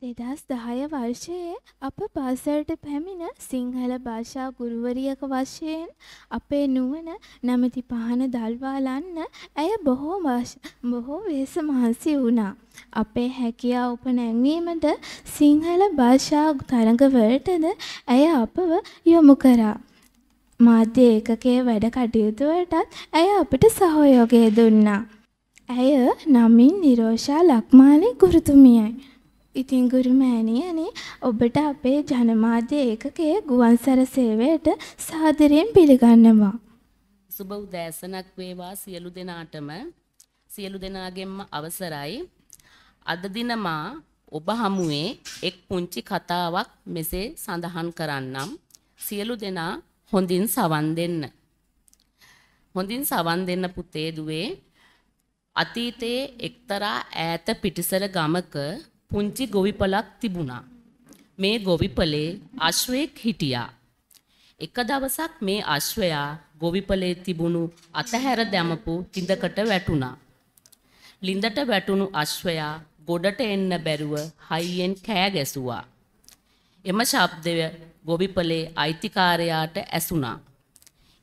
දෙදස් දහය වර්ෂයේ අප පාසලට පැමිණ සිංහල භාෂා ගුරුවරියක වශයෙන් අපේ නුවන නැමති පහන දල්වාලන්න ඇය බොහෝ බොහෝ වේස මහන්සි වුණා. අපේ හැකියා උපනැංවීමට සිංහල භාෂා තරඟවලටද ඇය අපව යොමු කරා. මාධ්‍ය ඒකකයේ වැඩ කටයුතුවටත් ඇය අපට සහෝයෝගය දුන්නා. ඇය නමින් නිරෝෂා ලක්මාලි ගුරුතුමියයි. ඉතින් ගුරු මෑණියනි ඔබට අපේ ජනමාධ්‍ය ඒකකයේ ගුවන්සැර සේවයට සාදරයෙන් පිළිගන්නවා. සුබ උදෑසනක් වේවා සියලු දෙනාටම සියලු දෙනාගෙන්ම අවසරයි. අද දින මා ඔබ හමුවේ එක් පුංචි කතාවක් මෙසේ සඳහන් කරන්නම්. සියලු දෙනා හොඳින් සවන් දෙන්න. හොඳින් සවන් දෙන්න පුතේ දුවේ අතීතයේ එක්තරා ඈත පිටිසර ගමක පුංචි ගොවිපලක් තිබුණා. මේ ගොවිපලේ අශ්වයෙක් හිටියා. එක දවසක් මේ අශ්වයා ගොවිපලේ තිබුණු අතහැර දැමපු තිඳකට වැටුණා. ලිඳට වැටුණු අශ්වයා ගොඩට එන්න බැරුව හයියෙන් කෑ ගැසුවා. එම ශබ්දය ගොවිපලේ අයිතිකාරයාට ඇසුණා.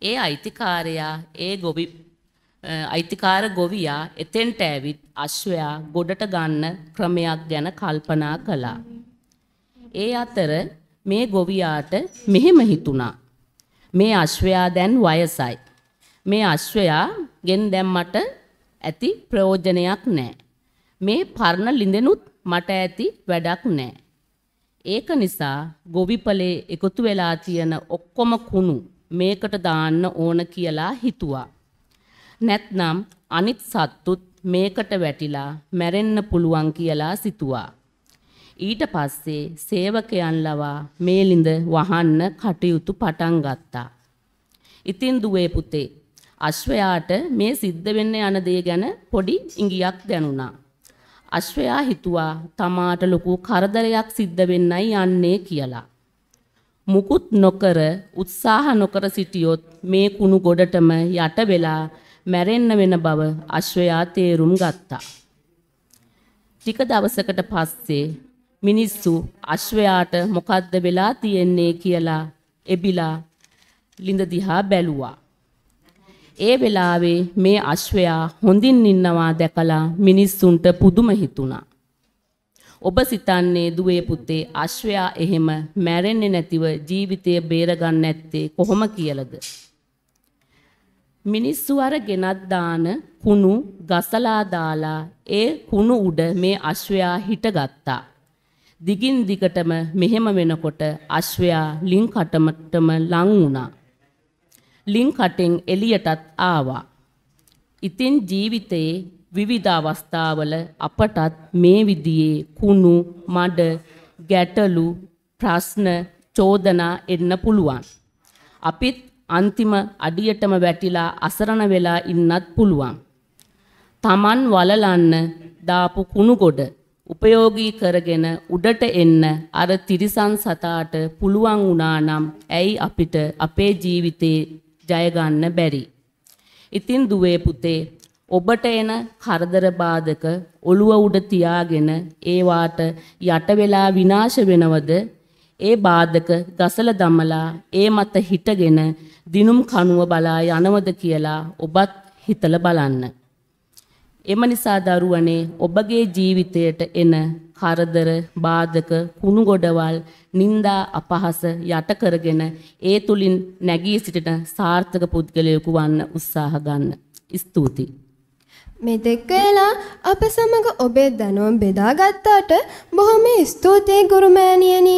ඒ අයිතිකාරයා ඒ ගොවි අයිතිකාර ගොවියා එතෙන්ට ඇවිත් අශ්වයා ගොඩට ගන්න ක්‍රමයක් ගැන කල්පනා කළා. ඒ අතර මේ ගොවියාට මෙහෙම හිතුණා. මේ අශ්වයා දැන් වයසයි. මේ අශ්වයා ගෙන් දැම්මට ඇති ප්‍රයෝජනයක් නෑ. මේ පරණ ලිඳෙනුත් මට ඇති වැඩක් නෑ. ඒක නිසා ගොවිපලේ එකතු වෙලා තියෙන ඔක්කොම කුණු මේකට දාන්න ඕන කියලා හිතුවා. නැත්නම් අනිත් සත්තුත් මේකට වැටිලා මැරෙන්න පුළුවන් කියලා සිතුවා. ඊට පස්සේ සේවකයන් ලවා මේලිඳ වහන්න කටයුතු පටන් ගත්තා. ඉතින් දුවේ පුතේ අශ්වයාට මේ සිද්ධ වෙන්න යන දේ ගැන පොඩි ඉඟියක් දැනුණා. අශ්වයා හිතුවා තමාට ලොකු කරදරයක් සිද්ධ වෙන්නයි යන්නේ කියලා. මුකුත් නොකර උත්සාහ නොකර සිටියොත් මේ කුණු ගොඩටම යට වෙලා මැරෙන්න වෙන බව අශ්වයා තේරුම් ගත්තා. ටික දවසකට පස්සේ මිනිස්සු අශ්වයාට මොකද්ද වෙලා තියෙන්නේ කියලා එබිලා ලිඳ දිහා බැලුවා. ඒ වෙලාවේ මේ අශ්වයා හොඳින් ඉන්නවා දැකලා මිනිස්සුන්ට පුදුම හිතුණා. ඔබ සිතන්නේ දුවේ පුතේ අශ්වයා එහෙම මැරෙන්නේ නැතිව ජීවිතය බේරගන්න ඇත්තේ කොහොම කියලාද? මිනිස්සු අර ගෙනත් දාන කුණු ගසලා දාලා ඒ කුණු උඩ මේ අශ්වයා හිටගත්තා. දිගින් දිගටම මෙහෙම වෙනකොට අශ්වයා ලින් කටමටම ලං වුණා. ලින් කටෙන් එළියටත් ආවා. ඉතින් ජීවිතයේ විවිධ අවස්ථාවල අපටත් මේ විදිහේ කුණු මඩ ගැටලු ප්‍රශ්න චෝදනා එන්න පුළුවන්. අපිත් අන්තිම අඩියටම වැටිලා අසරණ වෙලා ඉන්නත් පුළුවන්. Taman වලලන්න දාපු කුණු ගොඩ උපයෝගී කරගෙන උඩට එන්න අර තිරිසන් සතාට පුළුවන් වුණා නම් ඇයි අපිට අපේ ජීවිතේ ජය ගන්න බැරි? ඉතින් දුවේ පුතේ ඔබට එන කරදර බාධක ඔළුව උඩ තියාගෙන ඒවාට යට වෙලා විනාශ වෙනවද ඒ බාධක ගසල දමලා ඒ මත හිටගෙන දිනුම් කණුව බලා යනවද කියලා ඔබත් හිතල බලන්න. එම නිසා දරුවනේ ඔබගේ ජීවිතයට එන කරදර බාධක කුණු ගොඩවල් නිന്ദා අපහාස යට කරගෙන ඒ තුලින් නැගී සිටින සාර්ථක පුද්ගලයෙකු වන්න උත්සාහ ගන්න. ස්තුතියි. මෙතෙක් වේලා අප සමග ඔබේ දැනුම බෙදාගත්තාට බොහොම ස්තුතියි ගුරුමෑණියනි.